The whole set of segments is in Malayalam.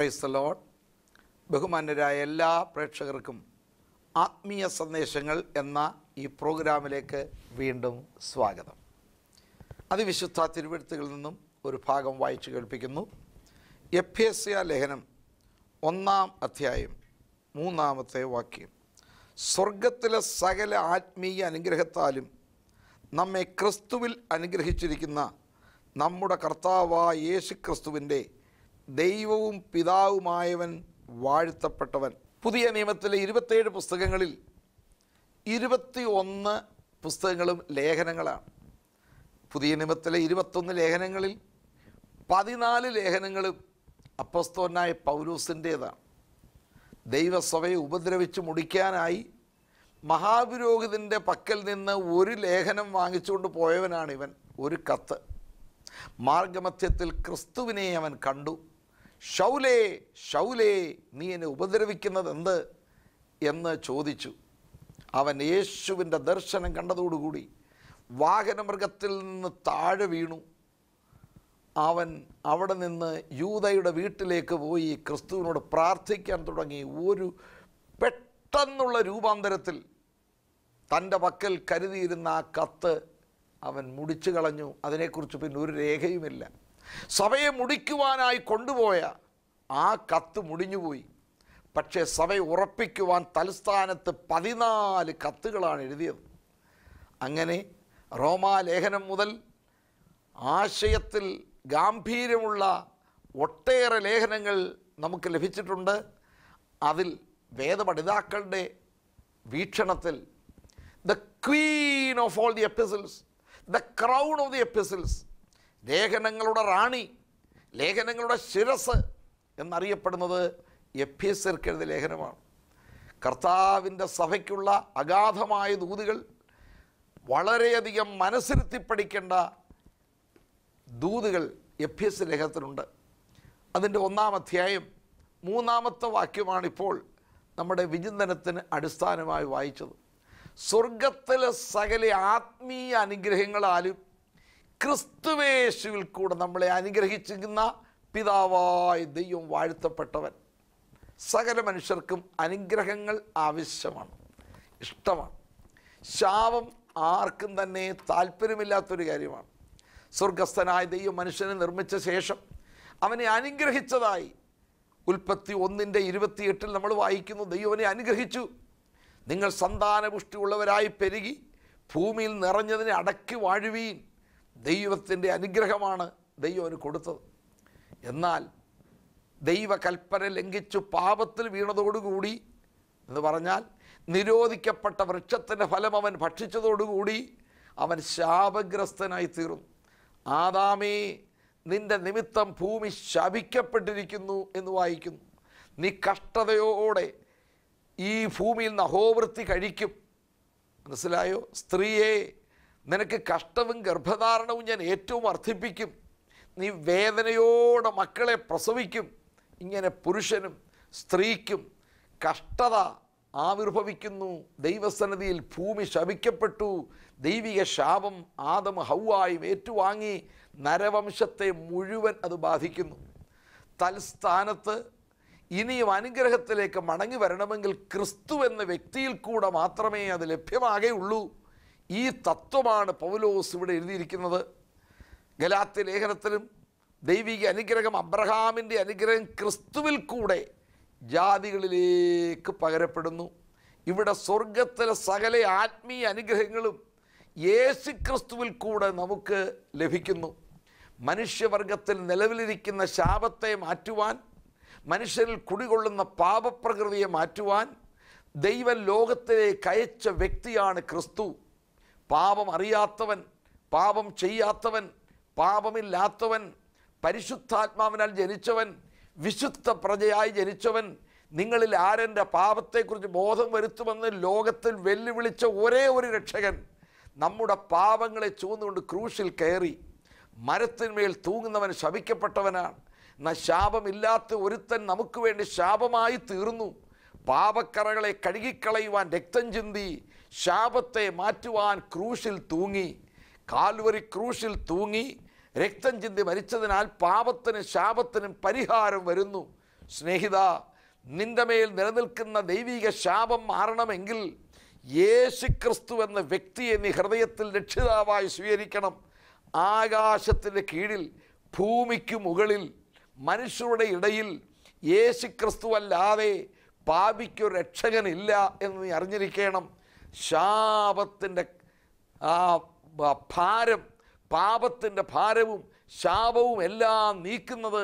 പ്രൈസ് ലോഡ് ബഹുമാന്യരായ എല്ലാ പ്രേക്ഷകർക്കും ആത്മീയ സന്ദേശങ്ങൾ എന്ന ഈ പ്രോഗ്രാമിലേക്ക് വീണ്ടും സ്വാഗതം അതിവിശുദ്ധ തിരുവെഴുത്തുകളിൽ നിന്നും ഒരു ഭാഗം വായിച്ചു കേൾപ്പിക്കുന്നു എഫ്യസ്യ ലേഖനം ഒന്നാം അധ്യായം മൂന്നാമത്തെ വാക്യം സ്വർഗത്തിലെ സകല ആത്മീയ അനുഗ്രഹത്താലും നമ്മെ ക്രിസ്തുവിൽ അനുഗ്രഹിച്ചിരിക്കുന്ന നമ്മുടെ കർത്താവായ യേശു ക്രിസ്തുവിൻ്റെ ദൈവവും പിതാവുമായവൻ വാഴ്ത്തപ്പെട്ടവൻ പുതിയ നിയമത്തിലെ ഇരുപത്തേഴ് പുസ്തകങ്ങളിൽ ഇരുപത്തി ഒന്ന് പുസ്തകങ്ങളും ലേഖനങ്ങളാണ് പുതിയ നിയമത്തിലെ ഇരുപത്തൊന്ന് ലേഖനങ്ങളിൽ പതിനാല് ലേഖനങ്ങളും അപ്പസ്തോനായ പൗലൂസിൻ്റേതാണ് ദൈവസഭയെ ഉപദ്രവിച്ച് മുടിക്കാനായി മഹാപുരോഹിതൻ്റെ പക്കൽ നിന്ന് ഒരു ലേഖനം വാങ്ങിച്ചുകൊണ്ട് പോയവനാണ് ഇവൻ ഒരു കത്ത് മാർഗമധ്യത്തിൽ ക്രിസ്തുവിനെ അവൻ കണ്ടു ഷൗലേ ഷൗലേ നീ എന്നെ ഉപദ്രവിക്കുന്നത് എന്ത് എന്ന് ചോദിച്ചു അവൻ യേശുവിൻ്റെ ദർശനം കണ്ടതോടുകൂടി വാഹനമൃഗത്തിൽ നിന്ന് താഴെ വീണു അവൻ അവിടെ നിന്ന് യൂതയുടെ വീട്ടിലേക്ക് പോയി ക്രിസ്തുവിനോട് പ്രാർത്ഥിക്കാൻ തുടങ്ങി ഒരു പെട്ടെന്നുള്ള രൂപാന്തരത്തിൽ തൻ്റെ പക്കൽ കരുതിയിരുന്ന ആ കത്ത് അവൻ മുടിച്ചു കളഞ്ഞു അതിനെക്കുറിച്ച് പിന്നെ ഒരു രേഖയുമില്ല സഭയെ മുടിക്കുവാനായി കൊണ്ടുപോയ ആ കത്ത് മുടിഞ്ഞുപോയി പക്ഷേ സഭ ഉറപ്പിക്കുവാൻ തലസ്ഥാനത്ത് പതിനാല് കത്തുകളാണ് എഴുതിയത് അങ്ങനെ റോമാലേഖനം മുതൽ ആശയത്തിൽ ഗാംഭീര്യമുള്ള ഒട്ടേറെ ലേഖനങ്ങൾ നമുക്ക് ലഭിച്ചിട്ടുണ്ട് അതിൽ വേദപഠിതാക്കളുടെ വീക്ഷണത്തിൽ the queen of all the epistles the crown of the epistles ലേഖനങ്ങളുടെ റാണി ലേഖനങ്ങളുടെ ശിരസ് എന്നറിയപ്പെടുന്നത് എഫീസർക്കെഴുതിയ ലേഖനമാണ് കർത്താവിൻ്റെ സഭയ്ക്കുള്ള അഗാധമായ ദൂതുകൾ വളരെയധികം മനസ്സിരുത്തി പഠിക്കേണ്ട ദൂതുകൾ എഫ് എസ് ലേഖനത്തിനുണ്ട് അതിൻ്റെ ഒന്നാം അധ്യായം മൂന്നാമത്തെ വാക്യമാണിപ്പോൾ നമ്മുടെ വിചിന്തനത്തിന് അടിസ്ഥാനമായി വായിച്ചത് സ്വർഗത്തിലെ സകല ആത്മീയ അനുഗ്രഹങ്ങളാലും ക്രിസ്തുവേശുവിൽ കൂടെ നമ്മളെ അനുഗ്രഹിച്ചിരിക്കുന്ന പിതാവായ ദൈവം വാഴ്ത്തപ്പെട്ടവൻ സകല മനുഷ്യർക്കും അനുഗ്രഹങ്ങൾ ആവശ്യമാണ് ഇഷ്ടമാണ് ശാപം ആർക്കും തന്നെ താല്പര്യമില്ലാത്തൊരു കാര്യമാണ് സ്വർഗസ്ഥനായ ദൈവം മനുഷ്യനെ നിർമ്മിച്ച ശേഷം അവനെ അനുഗ്രഹിച്ചതായി ഉൽപ്പത്തി ഒന്നിൻ്റെ ഇരുപത്തിയെട്ടിൽ നമ്മൾ വായിക്കുന്നു ദൈവനെ അനുഗ്രഹിച്ചു നിങ്ങൾ സന്താനപുഷ്ടിയുള്ളവരായി പെരുകി ഭൂമിയിൽ നിറഞ്ഞതിനെ അടക്കി വാഴുവീൻ ദൈവത്തിൻ്റെ അനുഗ്രഹമാണ് ദൈവം അവന് കൊടുത്തത് എന്നാൽ ദൈവകൽപ്പന ലംഘിച്ചു പാപത്തിൽ വീണതോടുകൂടി എന്ന് പറഞ്ഞാൽ നിരോധിക്കപ്പെട്ട വൃക്ഷത്തിൻ്റെ ഫലം അവൻ ഭക്ഷിച്ചതോടുകൂടി അവൻ ശാപഗ്രസ്തനായി തീർന്നു ആദാമേ നിന്റെ നിമിത്തം ഭൂമി ശപിക്കപ്പെട്ടിരിക്കുന്നു എന്ന് വായിക്കുന്നു നീ കഷ്ടതയോടെ ഈ ഭൂമിയിൽ നഹോവൃത്തി കഴിക്കും മനസ്സിലായോ സ്ത്രീയെ നിനക്ക് കഷ്ടവും ഗർഭധാരണവും ഞാൻ ഏറ്റവും വർദ്ധിപ്പിക്കും നീ വേദനയോടെ മക്കളെ പ്രസവിക്കും ഇങ്ങനെ പുരുഷനും സ്ത്രീക്കും കഷ്ടത ആവിർഭവിക്കുന്നു ദൈവസന്നിധിയിൽ ഭൂമി ശപിക്കപ്പെട്ടു ദൈവിക ശാപം ആദം ഹൗവായും ഏറ്റുവാങ്ങി നരവംശത്തെ മുഴുവൻ അത് ബാധിക്കുന്നു തൽസ്ഥാനത്ത് ഇനിയും അനുഗ്രഹത്തിലേക്ക് മടങ്ങി വരണമെങ്കിൽ ക്രിസ്തു എന്ന വ്യക്തിയിൽ കൂടെ മാത്രമേ അത് ലഭ്യമാകെയുള്ളൂ ഈ തത്വമാണ് പൗലോസ് ഇവിടെ എഴുതിയിരിക്കുന്നത് ഗലാത്ത് ലേഖനത്തിലും ദൈവിക അനുഗ്രഹം അബ്രഹാമിൻ്റെ അനുഗ്രഹം ക്രിസ്തുവിൽ കൂടെ ജാതികളിലേക്ക് പകരപ്പെടുന്നു ഇവിടെ സ്വർഗത്തിലെ സകല ആത്മീയ അനുഗ്രഹങ്ങളും യേശു ക്രിസ്തുവിൽ കൂടെ നമുക്ക് ലഭിക്കുന്നു മനുഷ്യവർഗത്തിൽ നിലവിലിരിക്കുന്ന ശാപത്തെ മാറ്റുവാൻ മനുഷ്യരിൽ കുടികൊള്ളുന്ന പാപപ്രകൃതിയെ മാറ്റുവാൻ ദൈവ ലോകത്തിലേക്ക് അയച്ച വ്യക്തിയാണ് ക്രിസ്തു പാപം അറിയാത്തവൻ പാപം ചെയ്യാത്തവൻ പാപമില്ലാത്തവൻ പരിശുദ്ധാത്മാവിനാൽ ജനിച്ചവൻ വിശുദ്ധ പ്രജയായി ജനിച്ചവൻ നിങ്ങളിൽ ആരെൻ്റെ പാപത്തെക്കുറിച്ച് ബോധം വരുത്തുമെന്ന് ലോകത്തിൽ വെല്ലുവിളിച്ച ഒരേ ഒരു രക്ഷകൻ നമ്മുടെ പാപങ്ങളെ ചൂന്നുകൊണ്ട് ക്രൂശിൽ കയറി മരത്തിന്മേൽ തൂങ്ങുന്നവൻ ശപിക്കപ്പെട്ടവനാണ് എന്നാൽ ശാപമില്ലാത്ത ഒരുത്തൻ നമുക്ക് വേണ്ടി ശാപമായി തീർന്നു പാപക്കറകളെ കഴുകിക്കളയുവാൻ രക്തം ചിന്തി ശാപത്തെ മാറ്റുവാൻ ക്രൂശിൽ തൂങ്ങി കാൽവരി ക്രൂശിൽ തൂങ്ങി രക്തം ചിന്തി മരിച്ചതിനാൽ പാപത്തിനും ശാപത്തിനും പരിഹാരം വരുന്നു സ്നേഹിത നിന്റെ മേൽ നിലനിൽക്കുന്ന ദൈവിക ശാപം മാറണമെങ്കിൽ യേശുക്രിസ്തു എന്ന വ്യക്തിയെ നീ ഹൃദയത്തിൽ രക്ഷിതാവായി സ്വീകരിക്കണം ആകാശത്തിൻ്റെ കീഴിൽ ഭൂമിക്ക് മുകളിൽ മനുഷ്യരുടെ ഇടയിൽ യേശുക്രിസ്തു അല്ലാതെ പാപിക്കൊരു രക്ഷകനില്ല എന്ന് നീ അറിഞ്ഞിരിക്കണം ശാപത്തിൻ്റെ ആ ഭാരം പാപത്തിൻ്റെ ഭാരവും ശാപവും എല്ലാം നീക്കുന്നത്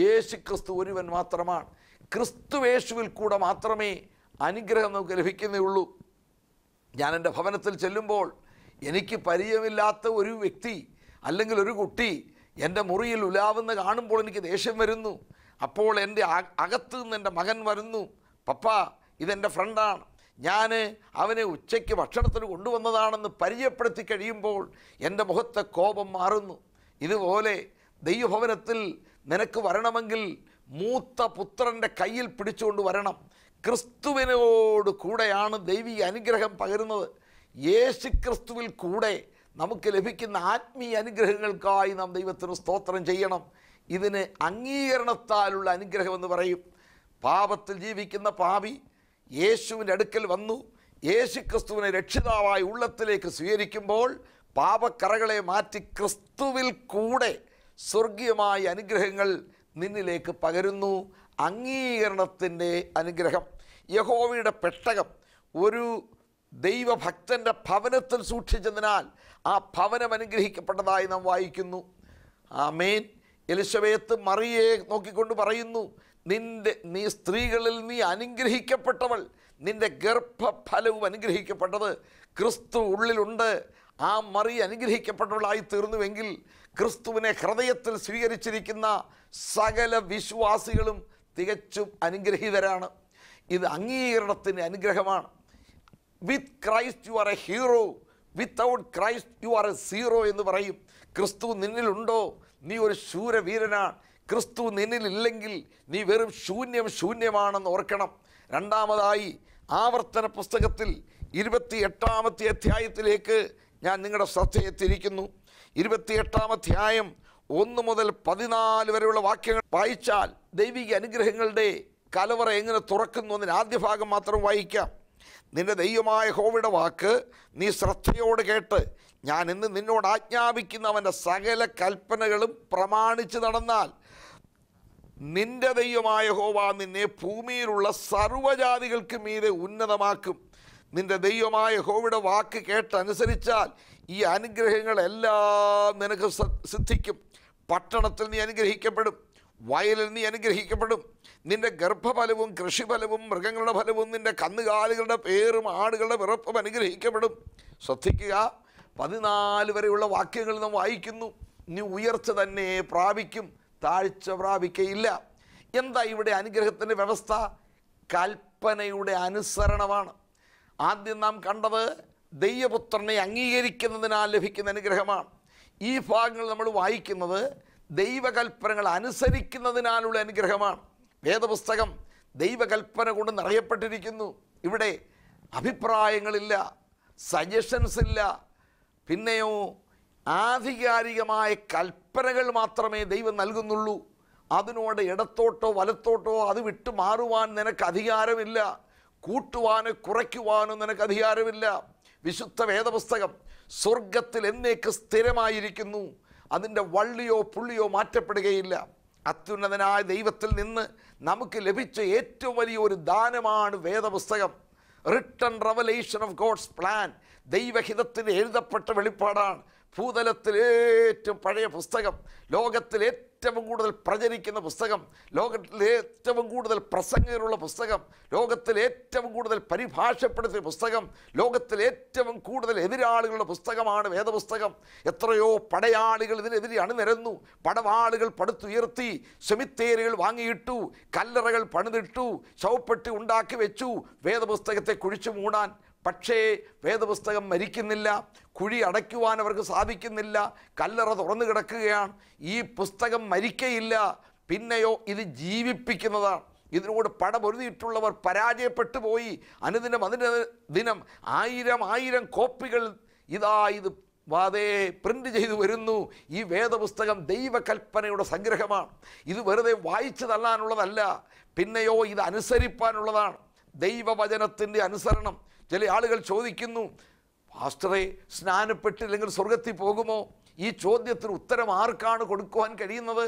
യേശു ക്രിസ്തു ഒരുവൻ മാത്രമാണ് ക്രിസ്തുവേശുവിൽ കൂടെ മാത്രമേ അനുഗ്രഹം നമുക്ക് ലഭിക്കുന്നേയുള്ളൂ ഞാൻ എൻ്റെ ഭവനത്തിൽ ചെല്ലുമ്പോൾ എനിക്ക് പരിചയമില്ലാത്ത ഒരു വ്യക്തി അല്ലെങ്കിൽ ഒരു കുട്ടി എൻ്റെ മുറിയിൽ ഉലാവുന്ന കാണുമ്പോൾ എനിക്ക് ദേഷ്യം വരുന്നു അപ്പോൾ എൻ്റെ അകത്തു നിന്ന് എൻ്റെ മകൻ വരുന്നു പപ്പ ഇതെൻ്റെ ഫ്രണ്ടാണ് ഞാൻ അവനെ ഉച്ചയ്ക്ക് ഭക്ഷണത്തിന് കൊണ്ടുവന്നതാണെന്ന് പരിചയപ്പെടുത്തി കഴിയുമ്പോൾ എൻ്റെ മുഖത്തെ കോപം മാറുന്നു ഇതുപോലെ ദൈവഭവനത്തിൽ നിനക്ക് വരണമെങ്കിൽ മൂത്ത പുത്രൻ്റെ കയ്യിൽ പിടിച്ചുകൊണ്ട് വരണം ക്രിസ്തുവിനോട് കൂടെയാണ് ദൈവിക അനുഗ്രഹം പകരുന്നത് യേശു ക്രിസ്തുവിൽ കൂടെ നമുക്ക് ലഭിക്കുന്ന ആത്മീയ അനുഗ്രഹങ്ങൾക്കായി നാം ദൈവത്തിന് സ്തോത്രം ചെയ്യണം ഇതിന് അംഗീകരണത്താലുള്ള അനുഗ്രഹമെന്ന് പറയും പാപത്തിൽ ജീവിക്കുന്ന പാപി യേശുവിൻ്റെ അടുക്കൽ വന്നു യേശു ക്രിസ്തുവിനെ രക്ഷിതാവായി ഉള്ളത്തിലേക്ക് സ്വീകരിക്കുമ്പോൾ പാപക്കറകളെ മാറ്റി ക്രിസ്തുവിൽ കൂടെ സ്വർഗീയമായ അനുഗ്രഹങ്ങൾ നിന്നിലേക്ക് പകരുന്നു അംഗീകരണത്തിൻ്റെ അനുഗ്രഹം യഹോവയുടെ പെട്ടകം ഒരു ദൈവഭക്തൻ്റെ ഭവനത്തിൽ സൂക്ഷിച്ചതിനാൽ ആ ഭവനം അനുഗ്രഹിക്കപ്പെട്ടതായി നാം വായിക്കുന്നു ആ മെയിൻ എലിസബേത്ത് മറിയെ നോക്കിക്കൊണ്ട് പറയുന്നു നിന്റെ നീ സ്ത്രീകളിൽ നീ അനുഗ്രഹിക്കപ്പെട്ടവൾ നിന്റെ ഗർഭഫലവും അനുഗ്രഹിക്കപ്പെട്ടത് ക്രിസ്തു ഉള്ളിലുണ്ട് ആ മറി അനുഗ്രഹിക്കപ്പെട്ടവളായി തീർന്നുവെങ്കിൽ ക്രിസ്തുവിനെ ഹൃദയത്തിൽ സ്വീകരിച്ചിരിക്കുന്ന സകല വിശ്വാസികളും തികച്ചും അനുഗ്രഹീതരാണ് ഇത് അംഗീകരണത്തിന് അനുഗ്രഹമാണ് with Christ you are a hero without Christ you are a zero എന്ന് പറയും ക്രിസ്തു നിന്നിലുണ്ടോ നീ ഒരു ശൂരവീരനാണ് ക്രിസ്തു നിന്നിലില്ലെങ്കിൽ നീ വെറും ശൂന്യം ശൂന്യമാണെന്ന് ഓർക്കണം രണ്ടാമതായി ആവർത്തന പുസ്തകത്തിൽ ഇരുപത്തി എട്ടാമത്തെ അധ്യായത്തിലേക്ക് ഞാൻ നിങ്ങളുടെ ശ്രദ്ധയെ തിരിക്കുന്നു എട്ടാം അധ്യായം ഒന്ന് മുതൽ പതിനാല് വരെയുള്ള വാക്യങ്ങൾ വായിച്ചാൽ ദൈവിക അനുഗ്രഹങ്ങളുടെ കലവറ എങ്ങനെ തുറക്കുന്നു എന്നതിന് ആദ്യ ഭാഗം മാത്രം വായിക്കാം നിന്റെ ദൈവമായ ഹോമിയുടെ വാക്ക് നീ ശ്രദ്ധയോട് കേട്ട് ഞാൻ ഇന്ന് നിന്നോട് ആജ്ഞാപിക്കുന്ന അവൻ്റെ സകല കൽപ്പനകളും പ്രമാണിച്ച് നടന്നാൽ നിന്റെ ദൈവമായ ഹോവ നിന്നെ ഭൂമിയിലുള്ള സർവ്വജാതികൾക്ക് മീതെ ഉന്നതമാക്കും നിന്റെ ദൈവമായ ഹോവയുടെ വാക്ക് കേട്ടനുസരിച്ചാൽ ഈ അനുഗ്രഹങ്ങളെല്ലാം നിനക്ക് സിദ്ധിക്കും പട്ടണത്തിൽ നീ അനുഗ്രഹിക്കപ്പെടും വയലിൽ നീ അനുഗ്രഹിക്കപ്പെടും നിന്റെ ഗർഭഫലവും കൃഷിഫലവും മൃഗങ്ങളുടെ ഫലവും നിന്റെ കന്നുകാലികളുടെ പേരും ആടുകളുടെ പിറപ്പും അനുഗ്രഹിക്കപ്പെടും ശ്രദ്ധിക്കുക പതിനാല് വരെയുള്ള വാക്യങ്ങൾ നാം വായിക്കുന്നു നീ ഉയർച്ച തന്നെ പ്രാപിക്കും താഴ്ച പ്രാപിക്കയില്ല എന്താ ഇവിടെ അനുഗ്രഹത്തിൻ്റെ വ്യവസ്ഥ കൽപ്പനയുടെ അനുസരണമാണ് ആദ്യം നാം കണ്ടത് ദൈവപുത്രനെ അംഗീകരിക്കുന്നതിനാൽ ലഭിക്കുന്ന അനുഗ്രഹമാണ് ഈ ഭാഗങ്ങൾ നമ്മൾ വായിക്കുന്നത് ദൈവകൽപ്പനകൾ അനുസരിക്കുന്നതിനാലുള്ള അനുഗ്രഹമാണ് വേദപുസ്തകം ദൈവകൽപ്പന കൊണ്ട് നിറയപ്പെട്ടിരിക്കുന്നു ഇവിടെ അഭിപ്രായങ്ങളില്ല സജഷൻസ് ഇല്ല പിന്നെയോ ആധികാരികമായ കൽപ്പനകൾ മാത്രമേ ദൈവം നൽകുന്നുള്ളൂ അതിനോട് ഇടത്തോട്ടോ വലത്തോട്ടോ അത് വിട്ടു മാറുവാൻ നിനക്ക് അധികാരമില്ല കൂട്ടുവാന് കുറയ്ക്കുവാനും നിനക്ക് അധികാരമില്ല വിശുദ്ധ വേദപുസ്തകം സ്വർഗത്തിൽ എന്നേക്ക് സ്ഥിരമായിരിക്കുന്നു അതിൻ്റെ വള്ളിയോ പുള്ളിയോ മാറ്റപ്പെടുകയില്ല അത്യുന്നതനായ ദൈവത്തിൽ നിന്ന് നമുക്ക് ലഭിച്ച ഏറ്റവും വലിയ ഒരു ദാനമാണ് വേദപുസ്തകം written revelation of God's plan ദൈവഹിതത്തിന് എഴുതപ്പെട്ട വെളിപ്പാടാണ് ഭൂതലത്തിലെ ഏറ്റവും പഴയ പുസ്തകം ലോകത്തിൽ ഏറ്റവും കൂടുതൽ പ്രചരിക്കുന്ന പുസ്തകം ലോകത്തിലെ ഏറ്റവും കൂടുതൽ പ്രസംഗങ്ങളുള്ള പുസ്തകം ലോകത്തിൽ ഏറ്റവും കൂടുതൽ പരിഭാഷപ്പെടുത്തിയ പുസ്തകം ലോകത്തിൽ ഏറ്റവും കൂടുതൽ എതിരാളികളുടെ പുസ്തകമാണ് വേദപുസ്തകം എത്രയോ പടയാളികൾ ഇതിനെതിരെ അണിനിരന്നു പടവാളുകൾ പടുത്തുയർത്തി സെമിത്തേരുകൾ വാങ്ങിയിട്ടു കല്ലറകൾ പണിതിട്ടു ശവപ്പെട്ടി ഉണ്ടാക്കി വെച്ചു വേദപുസ്തകത്തെ കുഴിച്ചു മൂടാൻ പക്ഷേ വേദപുസ്തകം മരിക്കുന്നില്ല കുഴി അടയ്ക്കുവാൻ അവർക്ക് സാധിക്കുന്നില്ല കല്ലറ തുറന്നു കിടക്കുകയാണ് ഈ പുസ്തകം മരിക്കയില്ല പിന്നെയോ ഇത് ജീവിപ്പിക്കുന്നതാണ് ഇതിനോട് പടമൊരുതിയിട്ടുള്ളവർ പരാജയപ്പെട്ടു പോയി അനുദിനം അതിൻ്റെ ദിനം ആയിരം ആയിരം കോപ്പികൾ ഇതാ ഇത് വാതേ പ്രിൻ്റ് ചെയ്തു വരുന്നു ഈ വേദപുസ്തകം ദൈവകൽപ്പനയുടെ സംഗ്രഹമാണ് ഇത് വെറുതെ വായിച്ചു തള്ളാനുള്ളതല്ല പിന്നെയോ ഇത് അനുസരിപ്പാനുള്ളതാണ് ദൈവവചനത്തിൻ്റെ അനുസരണം ചില ആളുകൾ ചോദിക്കുന്നു പാസ്റ്ററെ സ്നാനപ്പെട്ടില്ലെങ്കിൽ സ്വർഗത്തിൽ പോകുമോ ഈ ചോദ്യത്തിന് ഉത്തരം ആർക്കാണ് കൊടുക്കുവാൻ കഴിയുന്നത്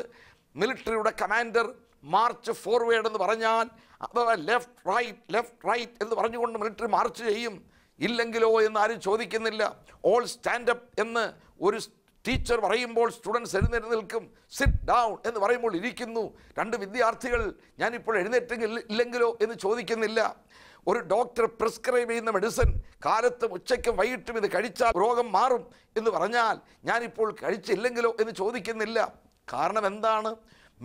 മിലിറ്ററിയുടെ കമാൻഡർ മാർച്ച് ഫോർവേഡ് എന്ന് പറഞ്ഞാൽ അഥവാ ലെഫ്റ്റ് റൈറ്റ് ലെഫ്റ്റ് റൈറ്റ് എന്ന് പറഞ്ഞുകൊണ്ട് മിലിറ്ററി മാർച്ച് ചെയ്യും ഇല്ലെങ്കിലോ എന്ന് ആരും ചോദിക്കുന്നില്ല ഓൾ സ്റ്റാൻഡപ്പ് എന്ന് ഒരു ടീച്ചർ പറയുമ്പോൾ സ്റ്റുഡൻസ് എഴുന്നേറ്റ് നിൽക്കും സിറ്റ് ഡൗൺ എന്ന് പറയുമ്പോൾ ഇരിക്കുന്നു രണ്ട് വിദ്യാർത്ഥികൾ ഞാനിപ്പോൾ എഴുന്നേറ്റെങ്കിൽ ഇല്ലെങ്കിലോ എന്ന് ചോദിക്കുന്നില്ല ഒരു ഡോക്ടർ പ്രിസ്ക്രൈബ് ചെയ്യുന്ന മെഡിസിൻ കാലത്തും ഉച്ചയ്ക്കും വൈകിട്ടും ഇത് കഴിച്ചാൽ രോഗം മാറും എന്ന് പറഞ്ഞാൽ ഞാനിപ്പോൾ കഴിച്ചില്ലെങ്കിലോ എന്ന് ചോദിക്കുന്നില്ല കാരണം എന്താണ്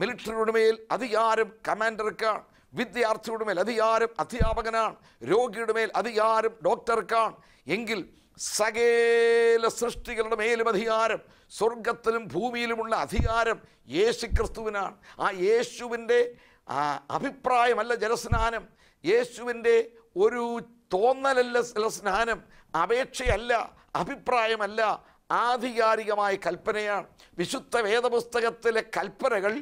മിലിറ്ററി ഉടമയിൽ അധികാരം കമാൻഡർക്കാണ് വിദ്യാർത്ഥിയുടെ മേൽ അധികാരം അധ്യാപകനാണ് രോഗിയുടെ മേൽ അധികാരം ഡോക്ടർക്കാണ് എങ്കിൽ സകേല സൃഷ്ടികളുടെ മേലും അധികാരം സ്വർഗത്തിലും ഭൂമിയിലുമുള്ള അധികാരം യേശു ക്രിസ്തുവിനാണ് ആ യേശുവിൻ്റെ അഭിപ്രായമല്ല ജലസ്നാനം യേശുവിൻ്റെ ഒരു തോന്നലല്ല ചില സ്നാനം അപേക്ഷയല്ല അഭിപ്രായമല്ല ആധികാരികമായ കൽപ്പനയാണ് വിശുദ്ധ വേദപുസ്തകത്തിലെ കൽപ്പനകൾ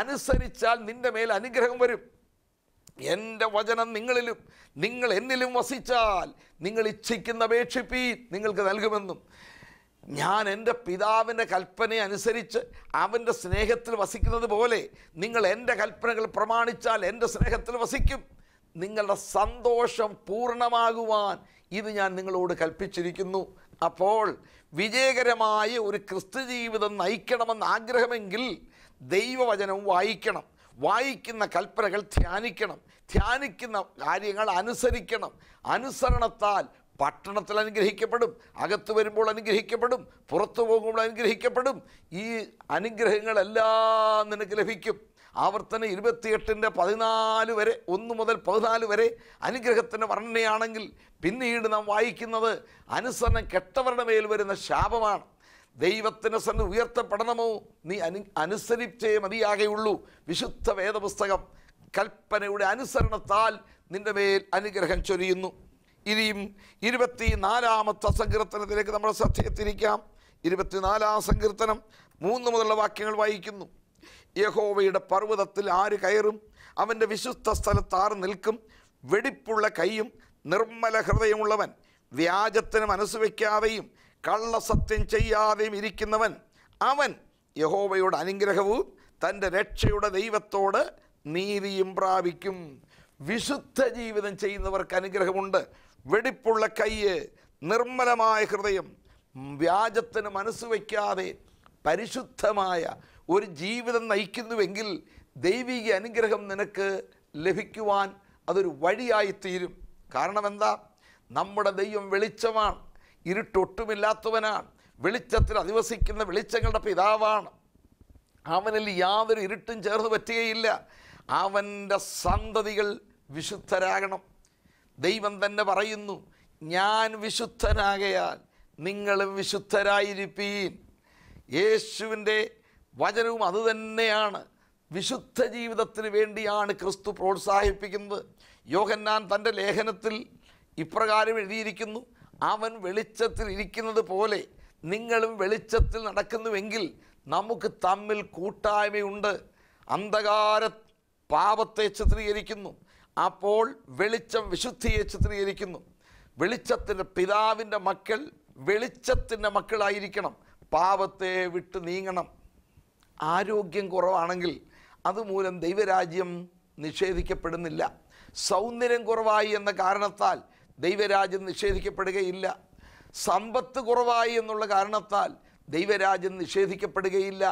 അനുസരിച്ചാൽ നിൻ്റെ മേൽ അനുഗ്രഹം വരും എൻ്റെ വചനം നിങ്ങളിലും നിങ്ങൾ എന്നിലും വസിച്ചാൽ നിങ്ങൾ ഇച്ഛിക്കുന്ന അപേക്ഷിപ്പീൻ നിങ്ങൾക്ക് നൽകുമെന്നും ഞാൻ എൻ്റെ പിതാവിൻ്റെ കൽപ്പന അനുസരിച്ച് അവൻ്റെ സ്നേഹത്തിൽ വസിക്കുന്നത് പോലെ നിങ്ങൾ എൻ്റെ കൽപ്പനകൾ പ്രമാണിച്ചാൽ എൻ്റെ സ്നേഹത്തിൽ വസിക്കും നിങ്ങളുടെ സന്തോഷം പൂർണ്ണമാകുവാൻ ഇത് ഞാൻ നിങ്ങളോട് കൽപ്പിച്ചിരിക്കുന്നു അപ്പോൾ വിജയകരമായ ഒരു ക്രിസ്തു ജീവിതം നയിക്കണമെന്ന് ആഗ്രഹമെങ്കിൽ ദൈവവചനം വായിക്കണം വായിക്കുന്ന കൽപ്പനകൾ ധ്യാനിക്കണം ധ്യാനിക്കുന്ന കാര്യങ്ങൾ അനുസരിക്കണം അനുസരണത്താൽ പട്ടണത്തിൽ അനുഗ്രഹിക്കപ്പെടും അകത്ത് വരുമ്പോൾ അനുഗ്രഹിക്കപ്പെടും പുറത്തു പോകുമ്പോൾ അനുഗ്രഹിക്കപ്പെടും ഈ അനുഗ്രഹങ്ങളെല്ലാം നിനക്ക് ലഭിക്കും ആവർത്തന ഇരുപത്തിയെട്ടിൻ്റെ പതിനാല് വരെ ഒന്ന് മുതൽ പതിനാല് വരെ അനുഗ്രഹത്തിൻ്റെ വർണ്ണനയാണെങ്കിൽ പിന്നീട് നാം വായിക്കുന്നത് അനുസരണം കെട്ടവരുടെ മേൽ വരുന്ന ശാപമാണ് ദൈവത്തിൻ്റെ സന്ന ഉയർത്തപ്പെടണമോ നീ അനു അനുസരിച്ചേ മതിയാകെയുള്ളൂ വിശുദ്ധ വേദപുസ്തകം കൽപ്പനയുടെ അനുസരണത്താൽ നിൻ്റെ മേൽ അനുഗ്രഹം ചൊരിയുന്നു ഇനിയും നാലാമത്തെ സങ്കീർത്തനത്തിലേക്ക് നമ്മൾ ശ്രദ്ധയെത്തിരിക്കാം ഇരുപത്തിനാലാം സങ്കീർത്തനം മൂന്ന് മുതലുള്ള വാക്യങ്ങൾ വായിക്കുന്നു യഹോവയുടെ പർവ്വതത്തിൽ ആര് കയറും അവൻ്റെ വിശുദ്ധ സ്ഥലത്ത് ആറ് നിൽക്കും വെടിപ്പുള്ള കൈയും നിർമ്മല ഹൃദയമുള്ളവൻ വ്യാജത്തിന് മനസ്സുവെക്കാതെയും കള്ളസത്യം ചെയ്യാതെയും ഇരിക്കുന്നവൻ അവൻ യഹോവയുടെ അനുഗ്രഹവും തൻ്റെ രക്ഷയുടെ ദൈവത്തോട് നീതിയും പ്രാപിക്കും വിശുദ്ധ ജീവിതം ചെയ്യുന്നവർക്ക് അനുഗ്രഹമുണ്ട് വെടിപ്പുള്ള കൈ നിർമ്മലമായ ഹൃദയം വ്യാജത്തിന് മനസ്സ് വയ്ക്കാതെ പരിശുദ്ധമായ ഒരു ജീവിതം നയിക്കുന്നുവെങ്കിൽ ദൈവിക അനുഗ്രഹം നിനക്ക് ലഭിക്കുവാൻ അതൊരു വഴിയായി തീരും കാരണം എന്താ നമ്മുടെ ദൈവം വെളിച്ചമാണ് ഇരുട്ടൊട്ടുമില്ലാത്തവനാണ് വെളിച്ചത്തിൽ അധിവസിക്കുന്ന വെളിച്ചങ്ങളുടെ പിതാവാണ് അവനിൽ യാതൊരു ഇരുട്ടും ചേർന്ന് പറ്റുകയില്ല അവൻ്റെ സന്തതികൾ വിശുദ്ധരാകണം ദൈവം തന്നെ പറയുന്നു ഞാൻ വിശുദ്ധനാകയാൽ നിങ്ങളും വിശുദ്ധരായിരിക്കീൻ യേശുവിൻ്റെ വചനവും അതുതന്നെയാണ് വിശുദ്ധ ജീവിതത്തിന് വേണ്ടിയാണ് ക്രിസ്തു പ്രോത്സാഹിപ്പിക്കുന്നത് യോഹന്നാൻ തൻ്റെ ലേഖനത്തിൽ ഇപ്രകാരം എഴുതിയിരിക്കുന്നു അവൻ വെളിച്ചത്തിൽ ഇരിക്കുന്നത് പോലെ നിങ്ങളും വെളിച്ചത്തിൽ നടക്കുന്നുവെങ്കിൽ നമുക്ക് തമ്മിൽ കൂട്ടായ്മയുണ്ട് അന്ധകാര പാപത്തെ ചിത്രീകരിക്കുന്നു അപ്പോൾ വെളിച്ചം വിശുദ്ധിയെ ചിത്രീകരിക്കുന്നു വെളിച്ചത്തിൻ്റെ പിതാവിൻ്റെ മക്കൾ വെളിച്ചത്തിൻ്റെ മക്കളായിരിക്കണം പാപത്തെ വിട്ട് നീങ്ങണം ആരോഗ്യം കുറവാണെങ്കിൽ അതുമൂലം ദൈവരാജ്യം നിഷേധിക്കപ്പെടുന്നില്ല സൗന്ദര്യം കുറവായി എന്ന കാരണത്താൽ ദൈവരാജ്യം നിഷേധിക്കപ്പെടുകയില്ല സമ്പത്ത് കുറവായി എന്നുള്ള കാരണത്താൽ ദൈവരാജ്യം നിഷേധിക്കപ്പെടുകയില്ല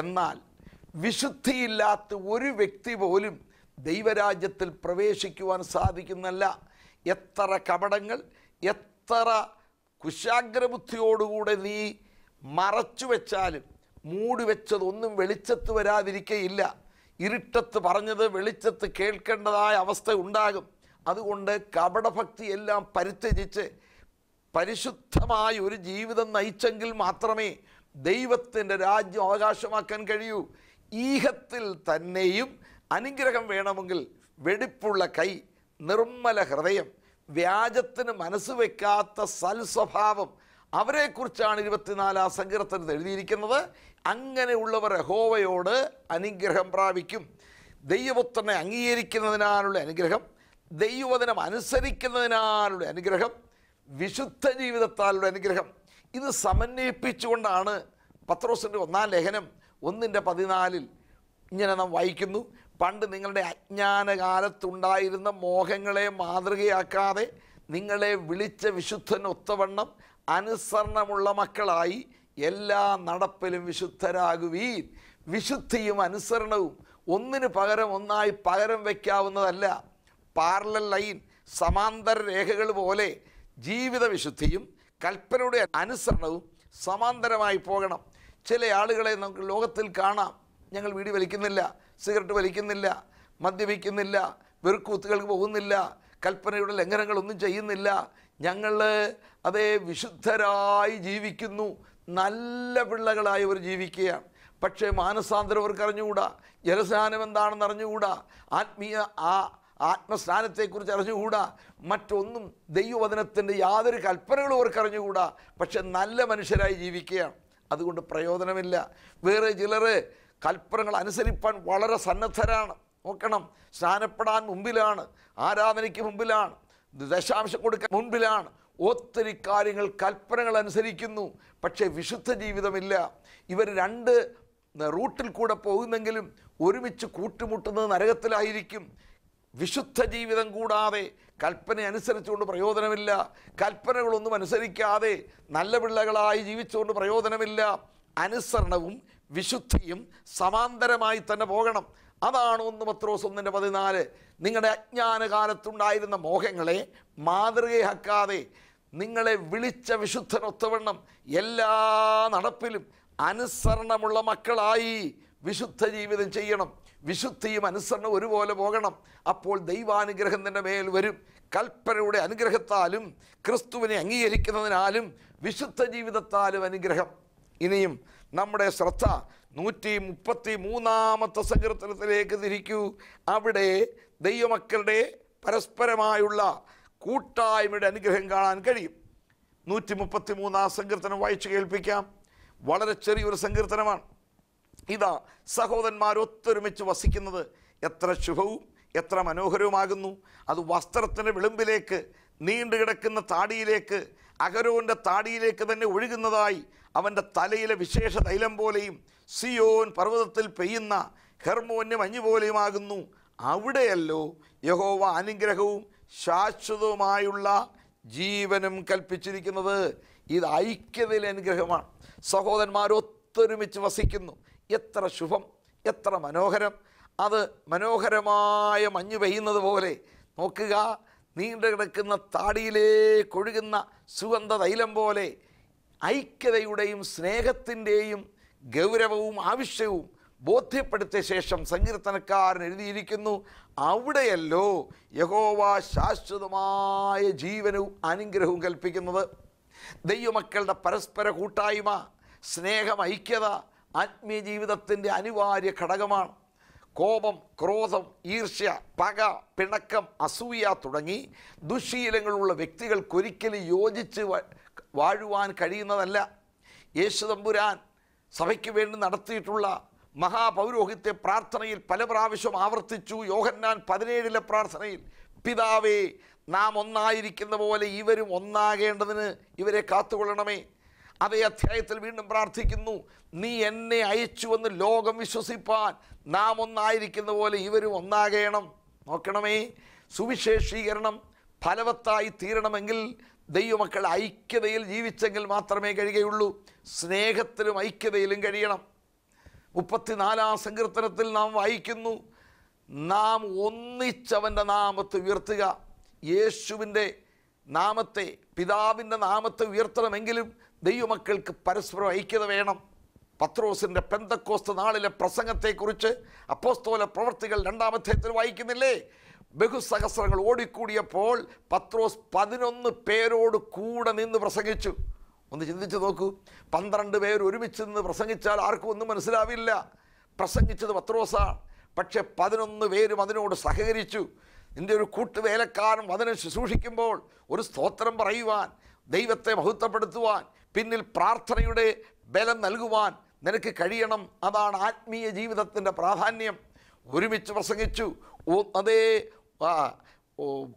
എന്നാൽ വിശുദ്ധിയില്ലാത്ത ഒരു വ്യക്തി പോലും ദൈവരാജ്യത്തിൽ പ്രവേശിക്കുവാൻ സാധിക്കുന്നല്ല എത്ര കപടങ്ങൾ എത്ര കുശാഗ്രബുദ്ധിയോടുകൂടെ നീ മറച്ചു വെച്ചാലും മൂടി വെച്ചതൊന്നും വെളിച്ചത്ത് വരാതിരിക്കയില്ല ഇരുട്ടത്ത് പറഞ്ഞത് വെളിച്ചത്ത് കേൾക്കേണ്ടതായ അവസ്ഥ ഉണ്ടാകും അതുകൊണ്ട് കപടഭക്തിയെല്ലാം പരിത്യജിച്ച് പരിശുദ്ധമായ ഒരു ജീവിതം നയിച്ചെങ്കിൽ മാത്രമേ ദൈവത്തിൻ്റെ രാജ്യം അവകാശമാക്കാൻ കഴിയൂ ഈഹത്തിൽ തന്നെയും അനുഗ്രഹം വേണമെങ്കിൽ വെടിപ്പുള്ള കൈ നിർമ്മല ഹൃദയം വ്യാജത്തിന് മനസ്സ് വയ്ക്കാത്ത സൽസ്വഭാവം അവരെക്കുറിച്ചാണ് ഇരുപത്തിനാലാം സങ്കീർത്തനത്തിൽ എഴുതിയിരിക്കുന്നത് അങ്ങനെയുള്ളവർ ഹോവയോട് അനുഗ്രഹം പ്രാപിക്കും ദൈവപുത്രനെ അംഗീകരിക്കുന്നതിനാലുള്ള അനുഗ്രഹം ദൈവവചനം അനുസരിക്കുന്നതിനാലുള്ള അനുഗ്രഹം വിശുദ്ധ ജീവിതത്താലുള്ള അനുഗ്രഹം ഇത് സമന്വയിപ്പിച്ചുകൊണ്ടാണ് പത്രോസിൻ്റെ ഒന്നാം ലേഖനം ഒന്നിൻ്റെ പതിനാലിൽ ഇങ്ങനെ നാം വായിക്കുന്നു പണ്ട് നിങ്ങളുടെ അജ്ഞാനകാലത്തുണ്ടായിരുന്ന മോഹങ്ങളെ മാതൃകയാക്കാതെ നിങ്ങളെ വിളിച്ച വിശുദ്ധൻ ഒത്തവണ്ണം അനുസരണമുള്ള മക്കളായി എല്ലാ നടപ്പിലും വിശുദ്ധരാകുവീൻ വിശുദ്ധിയും അനുസരണവും ഒന്നിന് പകരം ഒന്നായി പകരം വയ്ക്കാവുന്നതല്ല പാർലൽ ലൈൻ സമാന്തര രേഖകൾ പോലെ ജീവിത വിശുദ്ധിയും കൽപ്പനയുടെ അനുസരണവും സമാന്തരമായി പോകണം ചില ആളുകളെ നമുക്ക് ലോകത്തിൽ കാണാം ഞങ്ങൾ വീട് വലിക്കുന്നില്ല സിഗരറ്റ് വലിക്കുന്നില്ല മദ്യപിക്കുന്നില്ല വെറുക്കൂത്തുകൾക്ക് പോകുന്നില്ല കൽപ്പനയുടെ ലംഘനങ്ങളൊന്നും ചെയ്യുന്നില്ല ഞങ്ങൾ അതേ വിശുദ്ധരായി ജീവിക്കുന്നു നല്ല പിള്ളകളായി അവർ ജീവിക്കുകയാണ് പക്ഷേ മാനസാന്തരം അവർക്ക് അറിഞ്ഞുകൂടാ ജലസ്നാനം എന്താണെന്ന് അറിഞ്ഞുകൂടാ ആത്മീയ ആ ആത്മസ്നാനത്തെക്കുറിച്ച് അറിഞ്ഞുകൂടാ മറ്റൊന്നും ദൈവവചനത്തിൻ്റെ യാതൊരു കൽപ്പനകളും അവർക്ക് അറിഞ്ഞുകൂടാ പക്ഷെ നല്ല മനുഷ്യരായി ജീവിക്കുകയാണ് അതുകൊണ്ട് പ്രയോജനമില്ല വേറെ ചിലർ കൽപ്പനകൾ അനുസരിപ്പാൻ വളരെ സന്നദ്ധരാണ് നോക്കണം സ്നാനപ്പെടാൻ മുമ്പിലാണ് ആരാധനയ്ക്ക് മുമ്പിലാണ് ദശാംശം കൊടുക്കാൻ മുൻപിലാണ് ഒത്തിരി കാര്യങ്ങൾ കൽപ്പനകൾ അനുസരിക്കുന്നു പക്ഷേ വിശുദ്ധ ജീവിതമില്ല ഇവർ രണ്ട് റൂട്ടിൽ കൂടെ പോകുന്നെങ്കിലും ഒരുമിച്ച് കൂട്ടുമുട്ടുന്നത് നരകത്തിലായിരിക്കും വിശുദ്ധ ജീവിതം കൂടാതെ കൽപ്പന അനുസരിച്ചുകൊണ്ട് പ്രയോജനമില്ല കൽപ്പനകളൊന്നും അനുസരിക്കാതെ നല്ല പിള്ളകളായി ജീവിച്ചുകൊണ്ട് പ്രയോജനമില്ല അനുസരണവും വിശുദ്ധിയും സമാന്തരമായി തന്നെ പോകണം അതാണ് ഒന്ന് പത്രോസ് ഒന്നിൻ്റെ പതിനാല് നിങ്ങളുടെ അജ്ഞാനകാലത്തുണ്ടായിരുന്ന മോഹങ്ങളെ മാതൃകയാക്കാതെ നിങ്ങളെ വിളിച്ച വിശുദ്ധനൊത്തവണ്ണം എല്ലാ നടപ്പിലും അനുസരണമുള്ള മക്കളായി വിശുദ്ധ ജീവിതം ചെയ്യണം വിശുദ്ധിയും അനുസരണം ഒരുപോലെ പോകണം അപ്പോൾ ദൈവാനുഗ്രഹം തന്നെ മേൽ വരും കൽപ്പനയുടെ അനുഗ്രഹത്താലും ക്രിസ്തുവിനെ അംഗീകരിക്കുന്നതിനാലും വിശുദ്ധ ജീവിതത്താലും അനുഗ്രഹം ഇനിയും നമ്മുടെ ശ്രദ്ധ നൂറ്റി മുപ്പത്തി മൂന്നാമത്തെ സങ്കീർത്തനത്തിലേക്ക് തിരിക്കൂ അവിടെ ദൈവമക്കളുടെ പരസ്പരമായുള്ള കൂട്ടായ്മയുടെ അനുഗ്രഹം കാണാൻ കഴിയും നൂറ്റി മുപ്പത്തി മൂന്നാം സങ്കീർത്തനം വായിച്ചു കേൾപ്പിക്കാം വളരെ ചെറിയൊരു സങ്കീർത്തനമാണ് ഇതാ സഹോദരന്മാർ ഒത്തൊരുമിച്ച് വസിക്കുന്നത് എത്ര ശുഭവും എത്ര മനോഹരവുമാകുന്നു അത് വസ്ത്രത്തിൻ്റെ വിളിമ്പിലേക്ക് നീണ്ടു കിടക്കുന്ന താടിയിലേക്ക് അഹരോൻ്റെ താടിയിലേക്ക് തന്നെ ഒഴുകുന്നതായി അവൻ്റെ തലയിലെ വിശേഷ തൈലം പോലെയും സിയോൻ പർവ്വതത്തിൽ പെയ്യുന്ന ഹെർമോന്യ മഞ്ഞു പോലെയുമാകുന്നു അവിടെയല്ലോ യഹോവ അനുഗ്രഹവും ശാശ്വതവുമായുള്ള ജീവനും കൽപ്പിച്ചിരിക്കുന്നത് ഇത് ഐക്യതയിലെ അനുഗ്രഹമാണ് സഹോദരന്മാർ വസിക്കുന്നു എത്ര ശുഭം എത്ര മനോഹരം അത് മനോഹരമായ മഞ്ഞു പെയ്യുന്നത് പോലെ നോക്കുക നീണ്ടു കിടക്കുന്ന ഒഴുകുന്ന സുഗന്ധ തൈലം പോലെ ഐക്യതയുടെയും സ്നേഹത്തിൻ്റെയും ഗൗരവവും ആവശ്യവും ബോധ്യപ്പെടുത്തിയ ശേഷം സങ്കീർത്തനക്കാരൻ എഴുതിയിരിക്കുന്നു അവിടെയല്ലോ യഹോവ ശാശ്വതമായ ജീവനവും അനുഗ്രഹവും കൽപ്പിക്കുന്നത് ദൈവമക്കളുടെ പരസ്പര കൂട്ടായ്മ സ്നേഹം ഐക്യത ആത്മീയ ജീവിതത്തിൻ്റെ അനിവാര്യ ഘടകമാണ് കോപം ക്രോധം ഈർഷ്യ പക പിണക്കം അസൂയ തുടങ്ങി ദുശീലങ്ങളുള്ള വ്യക്തികൾക്കൊരിക്കലും യോജിച്ച് വാഴുവാൻ കഴിയുന്നതല്ല യേശു തമ്പുരാൻ സഭയ്ക്ക് വേണ്ടി നടത്തിയിട്ടുള്ള മഹാപൗരോഹിത്യ പ്രാർത്ഥനയിൽ പല പ്രാവശ്യം ആവർത്തിച്ചു യോഹന്നാൻ പതിനേഴിലെ പ്രാർത്ഥനയിൽ പിതാവേ നാം ഒന്നായിരിക്കുന്ന പോലെ ഇവരും ഒന്നാകേണ്ടതിന് ഇവരെ കാത്തുകൊള്ളണമേ അതേ അധ്യായത്തിൽ വീണ്ടും പ്രാർത്ഥിക്കുന്നു നീ എന്നെ അയച്ചുവെന്ന് ലോകം വിശ്വസിപ്പാൻ നാം ഒന്നായിരിക്കുന്ന പോലെ ഇവരും ഒന്നാകേണം നോക്കണമേ സുവിശേഷീകരണം ഫലവത്തായി തീരണമെങ്കിൽ ദൈവമക്കൾ ഐക്യതയിൽ ജീവിച്ചെങ്കിൽ മാത്രമേ കഴിയുകയുള്ളൂ സ്നേഹത്തിലും ഐക്യതയിലും കഴിയണം മുപ്പത്തിനാലാം സങ്കീർത്തനത്തിൽ നാം വായിക്കുന്നു നാം ഒന്നിച്ചവൻ്റെ നാമത്തെ ഉയർത്തുക യേശുവിൻ്റെ നാമത്തെ പിതാവിൻ്റെ നാമത്തെ ഉയർത്തണമെങ്കിലും ദൈവമക്കൾക്ക് പരസ്പരം ഐക്യത വേണം പത്രോസിൻ്റെ പെന്തക്കോസ്ത് നാളിലെ പ്രസംഗത്തെക്കുറിച്ച് അപ്പോസ്തോല പ്രവർത്തികൾ രണ്ടാമധ്യായത്തിൽ വായിക്കുന്നില്ലേ ബഹുസഹസ്രങ്ങൾ ഓടിക്കൂടിയപ്പോൾ പത്രോസ് പതിനൊന്ന് പേരോട് കൂടെ നിന്ന് പ്രസംഗിച്ചു ഒന്ന് ചിന്തിച്ചു നോക്കൂ പന്ത്രണ്ട് പേർ ഒരുമിച്ച് നിന്ന് പ്രസംഗിച്ചാൽ ആർക്കും ഒന്നും മനസ്സിലാവില്ല പ്രസംഗിച്ചത് പത്രോസാണ് പക്ഷെ പതിനൊന്ന് പേരും അതിനോട് സഹകരിച്ചു നിൻ്റെ ഒരു കൂട്ടുവേലക്കാരൻ വചനം ശുശ്രൂഷിക്കുമ്പോൾ ഒരു സ്തോത്രം പറയുവാൻ ദൈവത്തെ മഹത്വപ്പെടുത്തുവാൻ പിന്നിൽ പ്രാർത്ഥനയുടെ ബലം നൽകുവാൻ നിനക്ക് കഴിയണം അതാണ് ആത്മീയ ജീവിതത്തിൻ്റെ പ്രാധാന്യം ഒരുമിച്ച് പ്രസംഗിച്ചു അതേ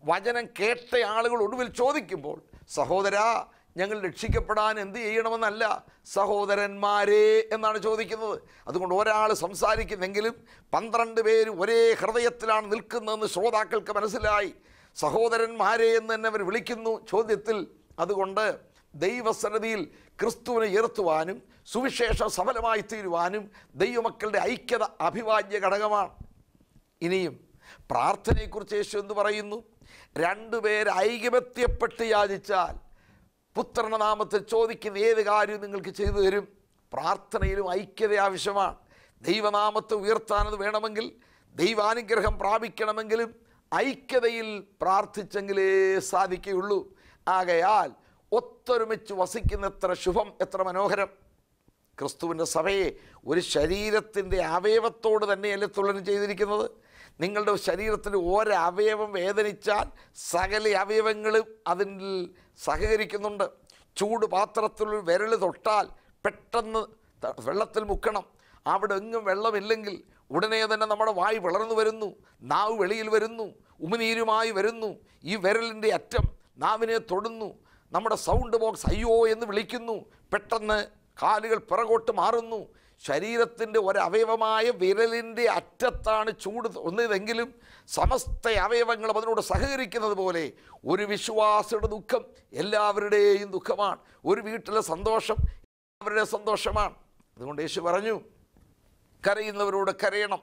വചനം കേട്ട ആളുകൾ ഒടുവിൽ ചോദിക്കുമ്പോൾ സഹോദരാ ഞങ്ങൾ രക്ഷിക്കപ്പെടാൻ എന്ത് ചെയ്യണമെന്നല്ല സഹോദരന്മാരെ എന്നാണ് ചോദിക്കുന്നത് അതുകൊണ്ട് ഒരാൾ സംസാരിക്കുന്നെങ്കിലും പന്ത്രണ്ട് പേര് ഒരേ ഹൃദയത്തിലാണ് നിൽക്കുന്നതെന്ന് ശ്രോതാക്കൾക്ക് മനസ്സിലായി സഹോദരന്മാരെ എന്ന് തന്നെ അവർ വിളിക്കുന്നു ചോദ്യത്തിൽ അതുകൊണ്ട് ദൈവസന്നതിയിൽ ക്രിസ്തുവിനെ ഉയർത്തുവാനും സുവിശേഷം സഫലമായി തീരുവാനും ദൈവമക്കളുടെ ഐക്യത അഭിവാജ്യ ഘടകമാണ് ഇനിയും പ്രാർത്ഥനയെക്കുറിച്ച് യേശു എന്ന് പറയുന്നു രണ്ടുപേർ ഐകമത്യപ്പെട്ട് യാചിച്ചാൽ പുത്രനാമത്തിൽ ചോദിക്കുന്ന ഏത് കാര്യവും നിങ്ങൾക്ക് ചെയ്തു തരും പ്രാർത്ഥനയിലും ഐക്യത ആവശ്യമാണ് ദൈവനാമത്തെ ഉയർത്താനത് വേണമെങ്കിൽ ദൈവാനുഗ്രഹം പ്രാപിക്കണമെങ്കിലും ഐക്യതയിൽ പ്രാർത്ഥിച്ചെങ്കിലേ സാധിക്കുകയുള്ളൂ ആകയാൽ ഒത്തൊരുമിച്ച് വസിക്കുന്ന എത്ര ശുഭം എത്ര മനോഹരം ക്രിസ്തുവിൻ്റെ സഭയെ ഒരു ശരീരത്തിൻ്റെ അവയവത്തോട് തന്നെയല്ലേ തുലനം ചെയ്തിരിക്കുന്നത് നിങ്ങളുടെ ശരീരത്തിൻ്റെ ഒരവയവം വേദനിച്ചാൽ സകല അവയവങ്ങളും അതിൽ സഹകരിക്കുന്നുണ്ട് ചൂട് പാത്രത്തിൽ വിരൽ തൊട്ടാൽ പെട്ടെന്ന് വെള്ളത്തിൽ മുക്കണം അവിടെ എങ്ങും വെള്ളമില്ലെങ്കിൽ ഉടനെ തന്നെ നമ്മുടെ വായി വളർന്നു വരുന്നു നാവ് വെളിയിൽ വരുന്നു ഉമിനീരുമായി വരുന്നു ഈ വിരലിൻ്റെ അറ്റം നാവിനെ തൊടുന്നു നമ്മുടെ സൗണ്ട് ബോക്സ് അയ്യോ എന്ന് വിളിക്കുന്നു പെട്ടെന്ന് കാലുകൾ പിറകോട്ട് മാറുന്നു ശരീരത്തിൻ്റെ ഒരവയവമായ വിരലിൻ്റെ അറ്റത്താണ് ചൂട് ഒന്നതെങ്കിലും സമസ്ത അവയവങ്ങളും അതിനോട് സഹകരിക്കുന്നത് പോലെ ഒരു വിശ്വാസിയുടെ ദുഃഖം എല്ലാവരുടെയും ദുഃഖമാണ് ഒരു വീട്ടിലെ സന്തോഷം അവരുടെ സന്തോഷമാണ് അതുകൊണ്ട് യേശു പറഞ്ഞു കരയുന്നവരോട് കരയണം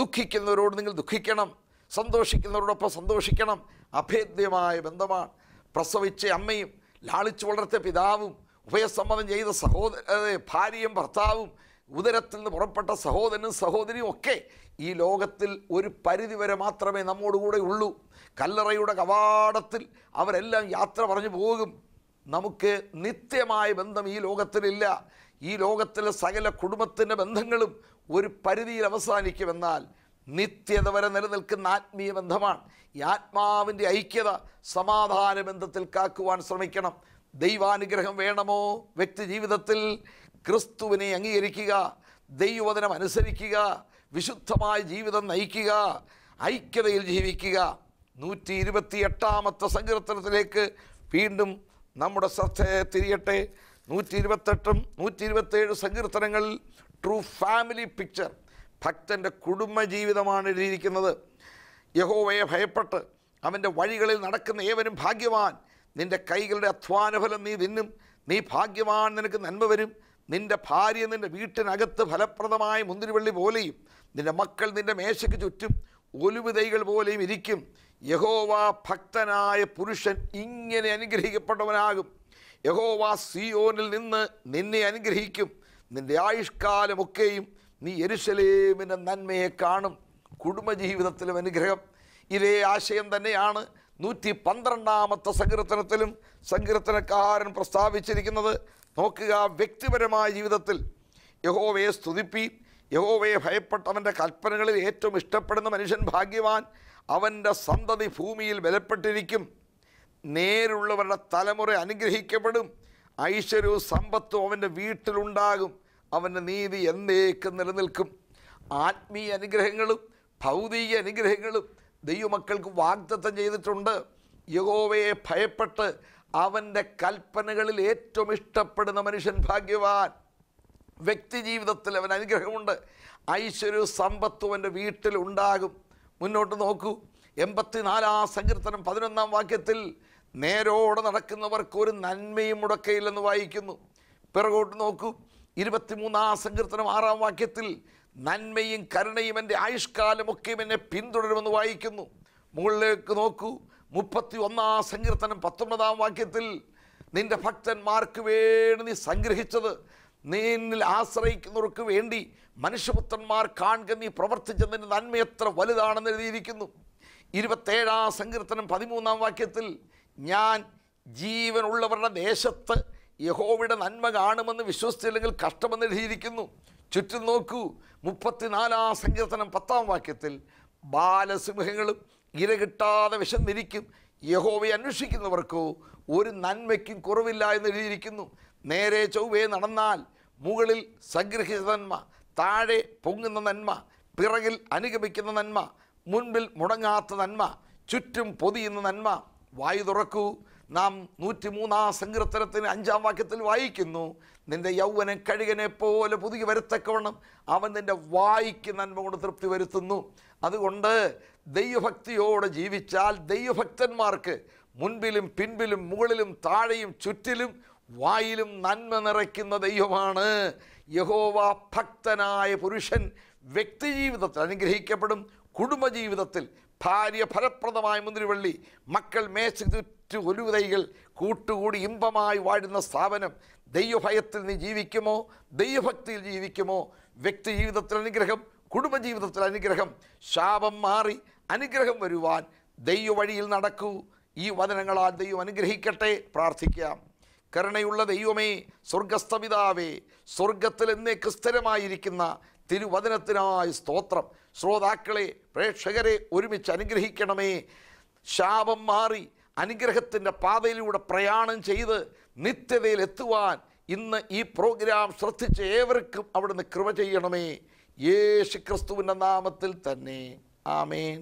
ദുഃഖിക്കുന്നവരോട് നിങ്ങൾ ദുഃഖിക്കണം സന്തോഷിക്കുന്നവരോടൊപ്പം സന്തോഷിക്കണം അഭേദ്യമായ ബന്ധമാണ് പ്രസവിച്ച അമ്മയും ലാളിച്ചു വളർത്തിയ പിതാവും ഉഭയസമ്മതം ചെയ്ത സഹോദര ഭാര്യയും ഭർത്താവും ഉദരത്തിൽ നിന്ന് പുറപ്പെട്ട സഹോദരനും സഹോദരിയും ഒക്കെ ഈ ലോകത്തിൽ ഒരു പരിധിവരെ മാത്രമേ നമ്മോടുകൂടെ ഉള്ളൂ കല്ലറയുടെ കവാടത്തിൽ അവരെല്ലാം യാത്ര പറഞ്ഞു പോകും നമുക്ക് നിത്യമായ ബന്ധം ഈ ലോകത്തിലില്ല ഈ ലോകത്തിലെ സകല കുടുംബത്തിൻ്റെ ബന്ധങ്ങളും ഒരു പരിധിയിൽ അവസാനിക്കുമെന്നാൽ നിത്യത വരെ നിലനിൽക്കുന്ന ആത്മീയ ബന്ധമാണ് ഈ ആത്മാവിൻ്റെ ഐക്യത സമാധാന ബന്ധത്തിൽ കാക്കുവാൻ ശ്രമിക്കണം ദൈവാനുഗ്രഹം വേണമോ വ്യക്തി ജീവിതത്തിൽ ക്രിസ്തുവിനെ അംഗീകരിക്കുക ദൈവവചനം അനുസരിക്കുക വിശുദ്ധമായ ജീവിതം നയിക്കുക ഐക്യതയിൽ ജീവിക്കുക നൂറ്റി ഇരുപത്തി എട്ടാമത്തെ സങ്കീർത്തനത്തിലേക്ക് വീണ്ടും നമ്മുടെ ശ്രദ്ധയെ തിരിയട്ടെ നൂറ്റി ഇരുപത്തെട്ടും നൂറ്റി ഇരുപത്തേഴ് സങ്കീർത്തനങ്ങളിൽ ട്രൂ ഫാമിലി പിക്ചർ ഭക്തൻ്റെ കുടുംബജീവിതമാണ് എഴുതിയിരിക്കുന്നത് യഹോവയെ ഭയപ്പെട്ട് അവൻ്റെ വഴികളിൽ നടക്കുന്ന ഏവനും ഭാഗ്യവാൻ നിൻ്റെ കൈകളുടെ അധ്വാനഫലം നീ തിന്നും നീ ഭാഗ്യവാൻ നിനക്ക് നന്മ വരും നിൻ്റെ ഭാര്യ നിൻ്റെ വീട്ടിനകത്ത് ഫലപ്രദമായ മുന്തിരിവള്ളി പോലെയും നിൻ്റെ മക്കൾ നിൻ്റെ മേശയ്ക്ക് ചുറ്റും ഒലുവിതൈകൾ പോലെയും ഇരിക്കും യഹോവ ഭക്തനായ പുരുഷൻ ഇങ്ങനെ അനുഗ്രഹിക്കപ്പെട്ടവനാകും യഹോവ സിയോനിൽ നിന്ന് നിന്നെ അനുഗ്രഹിക്കും നിൻ്റെ ആയുഷ്കാലമൊക്കെയും നീ എരുസലേമിൻ്റെ നന്മയെ കാണും കുടുംബജീവിതത്തിലും അനുഗ്രഹം ഇതേ ആശയം തന്നെയാണ് നൂറ്റി പന്ത്രണ്ടാമത്തെ സങ്കീർത്തനത്തിലും സങ്കീർത്തനക്കാരൻ പ്രസ്താവിച്ചിരിക്കുന്നത് നോക്കുക വ്യക്തിപരമായ ജീവിതത്തിൽ യഹോവയെ സ്തുതിപ്പി യഹോവയെ ഭയപ്പെട്ടവൻ്റെ കൽപ്പനകളിൽ ഏറ്റവും ഇഷ്ടപ്പെടുന്ന മനുഷ്യൻ ഭാഗ്യവാൻ അവൻ്റെ സന്തതി ഭൂമിയിൽ ബലപ്പെട്ടിരിക്കും നേരുള്ളവരുടെ തലമുറ അനുഗ്രഹിക്കപ്പെടും ഐശ്വര്യവും സമ്പത്തും അവൻ്റെ വീട്ടിലുണ്ടാകും അവൻ്റെ നീതി എന്നേക്കും നിലനിൽക്കും ആത്മീയ അനുഗ്രഹങ്ങളും ഭൗതിക അനുഗ്രഹങ്ങളും ദൈവമക്കൾക്ക് വാഗ്ദത്തം ചെയ്തിട്ടുണ്ട് യഗോവയെ ഭയപ്പെട്ട് അവൻ്റെ കൽപ്പനകളിൽ ഏറ്റവും ഇഷ്ടപ്പെടുന്ന മനുഷ്യൻ ഭാഗ്യവാൻ വ്യക്തി ജീവിതത്തിൽ അവൻ അനുഗ്രഹമുണ്ട് ഐശ്വര്യ സമ്പത്തും അവൻ്റെ വീട്ടിലുണ്ടാകും മുന്നോട്ട് നോക്കൂ എൺപത്തിനാലാം സങ്കീർത്തനം പതിനൊന്നാം വാക്യത്തിൽ നേരോടെ നടക്കുന്നവർക്ക് ഒരു നന്മയും മുടക്കയില്ലെന്ന് വായിക്കുന്നു പിറകോട്ട് നോക്കൂ ഇരുപത്തിമൂന്നാം സങ്കീർത്തനം ആറാം വാക്യത്തിൽ നന്മയും കരുണയും എൻ്റെ ആയുഷ്കാലമൊക്കെയും എന്നെ പിന്തുടരുമെന്ന് വായിക്കുന്നു മുകളിലേക്ക് നോക്കൂ മുപ്പത്തി ഒന്നാം സങ്കീർത്തനം പത്തൊമ്പതാം വാക്യത്തിൽ നിൻ്റെ ഭക്തന്മാർക്ക് വേണ്ടി നീ സംഗ്രഹിച്ചത് നിന്നിൽ ആശ്രയിക്കുന്നവർക്ക് വേണ്ടി മനുഷ്യപുത്രന്മാർ കാണുക നീ പ്രവർത്തിച്ചതിൻ്റെ നന്മ എത്ര വലുതാണെന്ന് എഴുതിയിരിക്കുന്നു ഇരുപത്തേഴാം സങ്കീർത്തനം പതിമൂന്നാം വാക്യത്തിൽ ഞാൻ ജീവനുള്ളവരുടെ ദേശത്ത് യഹോവയുടെ നന്മ കാണുമെന്ന് വിശ്വസിച്ചില്ലെങ്കിൽ കഷ്ടമെന്ന് എഴുതിയിരിക്കുന്നു ചുറ്റും നോക്കൂ മുപ്പത്തിനാലാം സങ്കീർത്തനം പത്താം വാക്യത്തിൽ ബാലസിംഹങ്ങളും ഇര കിട്ടാതെ വിശന്നിരിക്കും യഹോവയെ അന്വേഷിക്കുന്നവർക്കോ ഒരു നന്മയ്ക്കും കുറവില്ല എന്ന് എഴുതിയിരിക്കുന്നു നേരെ ചൊവ്വേ നടന്നാൽ മുകളിൽ സംഗ്രഹിച്ച നന്മ താഴെ പൊങ്ങുന്ന നന്മ പിറകിൽ അനുഗമിക്കുന്ന നന്മ മുൻപിൽ മുടങ്ങാത്ത നന്മ ചുറ്റും പൊതിയുന്ന നന്മ വായു തുറക്കൂ നാം മൂന്നാം സങ്കീർത്തനത്തിന് അഞ്ചാം വാക്യത്തിൽ വായിക്കുന്നു നിന്റെ യൗവനെ കഴുകനെ പോലെ പുതുകി വരുത്തക്കവണ്ണം അവൻ നിൻ്റെ വായിക്ക് നന്മ കൊണ്ട് തൃപ്തി വരുത്തുന്നു അതുകൊണ്ട് ദൈവഭക്തിയോടെ ജീവിച്ചാൽ ദൈവഭക്തന്മാർക്ക് മുൻപിലും പിൻപിലും മുകളിലും താഴെയും ചുറ്റിലും വായിലും നന്മ നിറയ്ക്കുന്ന ദൈവമാണ് യഹോവ ഭക്തനായ പുരുഷൻ വ്യക്തിജീവിതത്തിൽ അനുഗ്രഹിക്കപ്പെടും കുടുംബജീവിതത്തിൽ ഭാര്യ ഫലപ്രദമായ മുന്തിരിവള്ളി മക്കൾ മേശ ചുറ്റു ഒലുതൈകൾ കൂട്ടുകൂടി ഇമ്പമായി വാഴുന്ന സ്ഥാപനം ദൈവഭയത്തിൽ നീ ജീവിക്കുമോ ദൈവഭക്തിയിൽ ജീവിക്കുമോ വ്യക്തി ജീവിതത്തിൽ അനുഗ്രഹം കുടുംബജീവിതത്തിൽ അനുഗ്രഹം ശാപം മാറി അനുഗ്രഹം വരുവാൻ ദൈവ വഴിയിൽ നടക്കൂ ഈ വചനങ്ങളാൽ ദൈവം അനുഗ്രഹിക്കട്ടെ പ്രാർത്ഥിക്കാം കരുണയുള്ള ദൈവമേ സ്വർഗസ്ഥപിതാവേ സ്വർഗത്തിൽ എന്നേക്ക് സ്ഥിരമായിരിക്കുന്ന തിരുവചനത്തിനായ സ്തോത്രം ശ്രോതാക്കളെ പ്രേക്ഷകരെ ഒരുമിച്ച് അനുഗ്രഹിക്കണമേ ശാപം മാറി അനുഗ്രഹത്തിൻ്റെ പാതയിലൂടെ പ്രയാണം ചെയ്ത് നിത്യതയിൽ എത്തുവാൻ ഇന്ന് ഈ പ്രോഗ്രാം ശ്രദ്ധിച്ച ഏവർക്കും അവിടുന്ന് കൃപ ചെയ്യണമേ യേശു ക്രിസ്തുവിൻ്റെ നാമത്തിൽ തന്നെ ആമേൻ